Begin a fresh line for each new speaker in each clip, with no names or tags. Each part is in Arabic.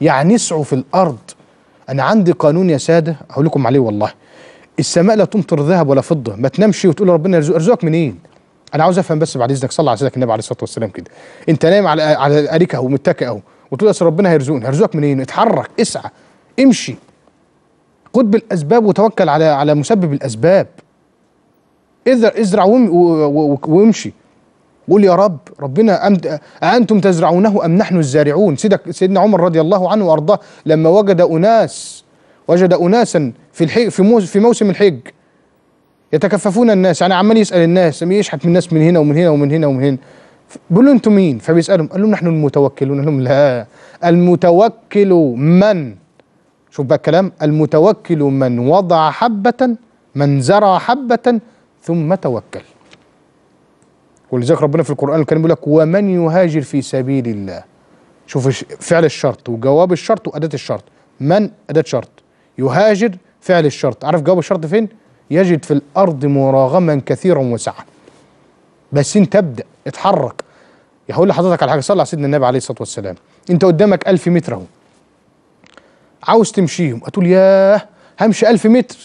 يعني يسعوا في الأرض أنا عندي قانون يا سادة أقول لكم عليه والله السماء لا تمطر ذهب ولا فضة ما تنامش وتقول ربنا يرزق أرزقك منين أنا عاوز أفهم بس بعد إذنك صلى على سيدك النبي عليه الصلاة والسلام كده أنت نايم على على اريكه ومتكئ أهو وتقول أصل ربنا هيرزقني هيرزقك منين اتحرك اسعى امشي خد بالأسباب وتوكل على على مسبب الأسباب ازرع ازرع وامشي قول يا رب ربنا أنتم أأنتم تزرعونه أم نحن الزارعون سيدنا عمر رضي الله عنه وأرضاه لما وجد أناس وجد أناسا في الحج في, في موسم الحج يتكففون الناس يعني عمال يسأل الناس يشحت من الناس من هنا ومن هنا ومن هنا ومن هنا بيقول له انتم مين؟ فبيسألهم قال لهم نحن المتوكلون قال لهم لا المتوكل من شوف بقى الكلام المتوكل من وضع حبة من زرع حبة ثم توكل ولذلك ربنا في القرآن الكريم بيقول لك ومن يهاجر في سبيل الله شوف فعل الشرط وجواب الشرط وأداة الشرط من أداة شرط يهاجر فعل الشرط عارف جواب الشرط فين يجد في الأرض مراغما كثيرا وسعا بس انت ابدأ اتحرك هقول لحضرتك على حاجة صلى على سيدنا النبي عليه الصلاة والسلام انت قدامك ألف متر اهو عاوز تمشيهم هتقول ياه همشي ألف متر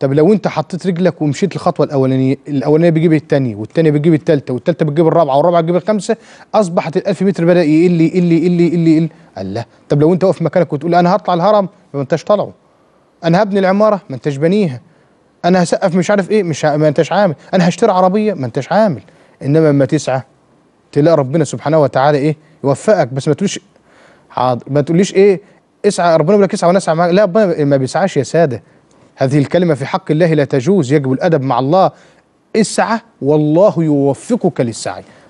طب لو انت حطيت رجلك ومشيت الخطوه الاولانيه الاولانيه بتجيب الثانيه والثانيه بتجيب الثالثه والثالثه بتجيب الرابعه والرابعه بتجيب الخامسه اصبحت ال 1000 متر بدا يقل يقل يقل يقل قال الله طب لو انت واقف مكانك وتقول انا هطلع الهرم ما انتش طالعه انا هبني العماره ما انتش بنيها انا هسقف مش عارف ايه مش ما انتش عامل انا هشتري عربيه ما انتش عامل انما لما تسعى تلاقي ربنا سبحانه وتعالى ايه يوفقك بس ما تقوليش حاضر ما تقوليش ايه اسعى ربنا بيقول لك اسعى وانا اسعى معاك لا ربنا ما بيسعاش يا ساده هذه الكلمة في حق الله لا تجوز يجب الأدب مع الله اسعى والله يوفقك للسعي